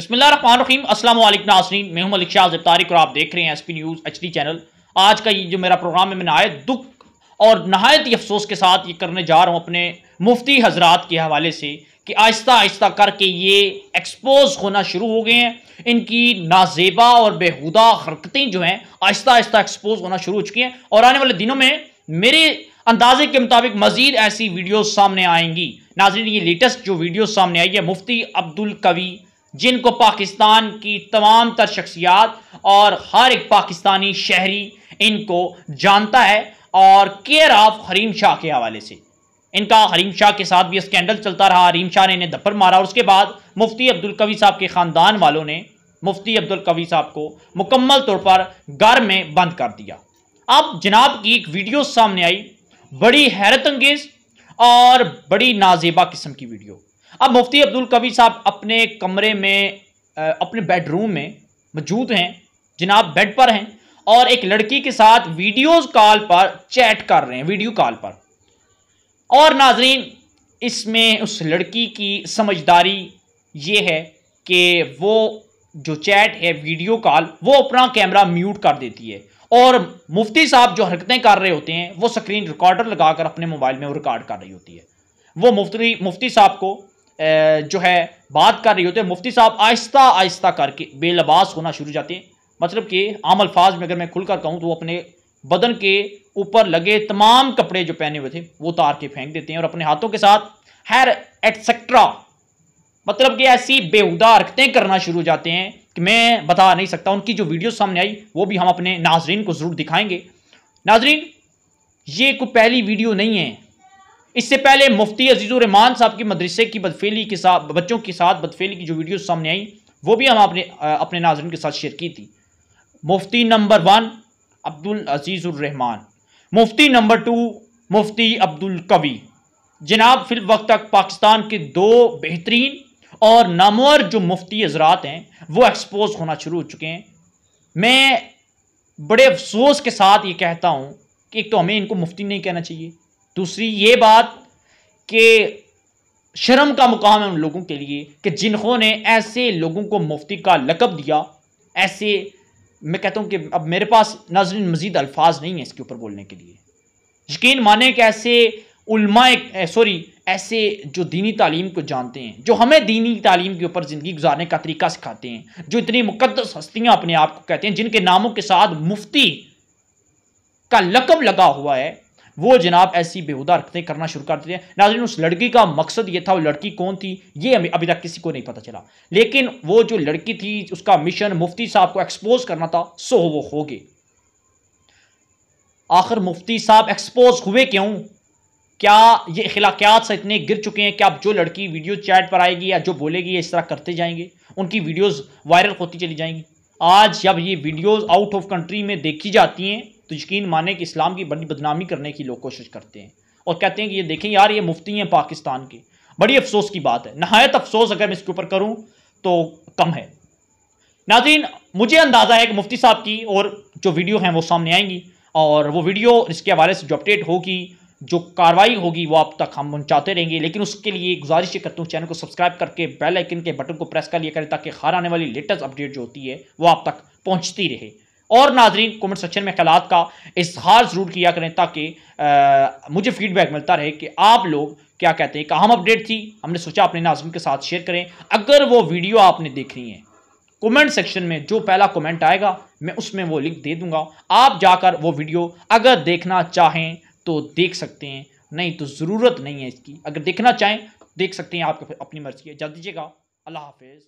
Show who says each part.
Speaker 1: बिसमीम असल नासरीन मैं हूं मलिक शाह तारिक और आप देख रहे हैं S P news H D channel आज का ये जो मेरा प्रोग्राम है मैं नहायत दुख और नहायत ही अफसोस के साथ ये करने जा रहा हूँ अपने मुफ्ती हजरात के हवाले से कि आहिस्ता आहिस्ता करके ये एक्सपोज होना शुरू हो गए हैं इनकी नाजेबा और बेहुदा हरकतें जो हैं आहिस्ता आहिस्ता एक्सपोज होना शुरू हो चुकी हैं और आने वाले दिनों में मेरे अंदाजे के मुताबिक मजीद ऐसी वीडियोज सामने आएंगी नाजरीन ये लेटेस्ट जो वीडियो सामने आई है मुफ्ती अब्दुल कवी जिनको पाकिस्तान की तमाम तर शख्सियात और हर एक पाकिस्तानी शहरी इनको जानता है और केयर ऑफ हरीम शाह के हवाले से इनका हरीम शाह के साथ भी स्कैंडल चलता रहा हरीम शाह ने इन्हें दफर मारा और उसके बाद मुफ्ती अब्दुल कवी साहब के ख़ानदान वालों ने मुफ्ती अब्दुल कवी साहब को मुकम्मल तौर पर घर में बंद कर दिया अब जनाब की एक वीडियो सामने आई बड़ी हैरत अंगेज और बड़ी नाजेबा किस्म की वीडियो अब मुफ्ती अब्दुल कबीर साहब अपने कमरे में अपने बेडरूम में मौजूद हैं जनाब बेड पर हैं और एक लड़की के साथ वीडियो कॉल पर चैट कर रहे हैं वीडियो कॉल पर और नाजरीन इसमें उस लड़की की समझदारी ये है कि वो जो चैट है वीडियो कॉल वो अपना कैमरा म्यूट कर देती है और मुफ्ती साहब जो हरकतें कर रहे होते हैं वो स्क्रीन रिकॉर्डर लगाकर अपने मोबाइल में रिकॉर्ड कर रही होती है वो मुफ्ती मुफ्ती साहब को जो है बात कर रही होते हैं मुफ्ती साहब आहिस्ता आहिस्ता करके बेलबास होना शुरू जाते हैं मतलब कि आम अल्फाज में अगर मैं खुलकर कहूँ तो वो अपने बदन के ऊपर लगे तमाम कपड़े जो पहने हुए थे वो तार के फेंक देते हैं और अपने हाथों के साथ हैर एटसेट्रा मतलब कि ऐसी बेहुदा हरकतें करना शुरू हो जाते हैं कि मैं बता नहीं सकता उनकी जो वीडियो सामने आई वो भी हम अपने नाजरीन को ज़रूर दिखाएंगे नाजरीन ये कोई पहली वीडियो नहीं है इससे पहले मुफ्ती रहमान साहब की मदरसे की बदफेली के साथ बच्चों के साथ बदफेली की जो वीडियो सामने आई वो भी हम आपने अपने नाजरन के साथ शेयर की थी Mufti number one Abdul Rahman Mufti number two Mufti Abdul Qavi जनाब फिल वक्त तक पाकिस्तान के दो बेहतरीन और नामवर जो मुफ्ती हजरात हैं वो एक्सपोज होना शुरू हो चुके हैं मैं बड़े अफसोस के साथ ये कहता हूँ कि एक तो हमें इनको मुफ्ती नहीं कहना चाहिए दूसरी ये बात कि शर्म का मुकाम है उन लोगों के लिए कि जिन्होंने ऐसे लोगों को मुफ्ती का लकब दिया ऐसे मैं कहता हूँ कि अब मेरे पास नजर मजीद अल्फाज नहीं है इसके ऊपर बोलने के लिए यकीन माने कि ऐसे सॉरी ऐसे जो दीनी तालीम को जानते हैं जो हमें दीनी तालीम के ऊपर ज़िंदगी गुजारने का तरीका सिखाते हैं जो इतनी मुकदस हस्तियाँ अपने आप को कहते हैं जिनके नामों के साथ मुफ्ती का लकब लगा हुआ है वो जनाब ऐसी बेहुदा हरकतें करना शुरू कर देते हैं नाजरीन उस लड़की का मकसद ये था वो लड़की कौन थी ये हमें अभी तक किसी को नहीं पता चला लेकिन वो जो लड़की थी उसका मिशन मुफ्ती साहब को एक्सपोज करना था सो वो हो गए आखिर मुफ्ती साहब एक्सपोज हुए क्यों क्या ये अखलाकियात से इतने गिर चुके हैं कि आप जो लड़की वीडियो चैट पर आएगी या जो बोलेगी इस तरह करते जाएंगे उनकी वीडियोस वायरल होती चली जाएंगी आज जब ये वीडियोस आउट ऑफ कंट्री में देखी जाती हैं तो यकीन माने कि इस्लाम की बड़ी बदनामी करने की लोग कोशिश करते हैं और कहते हैं कि ये देखें यार ये मुफ्ती हैं पाकिस्तान के बड़ी अफसोस की बात है नहायत अफसोस अगर मैं इसके ऊपर करूँ तो कम है नाजीन मुझे अंदाज़ा है कि मुफ्ती साहब की और जो वीडियो हैं वो सामने आएंगी और वो वीडियो इसके हवाले से जो अपडेट होगी जो कार्रवाई होगी वो आप तक हम पहुँचाते रहेंगे लेकिन उसके लिए गुजारिश करता हूँ चैनल को सब्सक्राइब करके बेल आइकन के बटन को प्रेस कर लिया करें ताकि हर आने वाली लेटेस्ट अपडेट जो होती है वो आप तक पहुँचती रहे और नाजरीन कमेंट सेक्शन में ख्याल का इजहार ज़रूर किया करें ताकि मुझे फीडबैक मिलता रहे कि आप लोग क्या कहते हैं एक अहम अपडेट थी हमने सोचा अपने नाजरन के साथ शेयर करें अगर वो वीडियो आपने देखनी है कमेंट सेक्शन में जो पहला कमेंट आएगा मैं उसमें वो लिंक दे दूंगा आप जाकर वो वीडियो अगर देखना चाहें तो देख सकते हैं नहीं तो ज़रूरत नहीं है इसकी अगर देखना चाहें देख सकते हैं आपके अपनी मर्ज़ी है जल्द दीजिएगा अल्लाह हाफिज़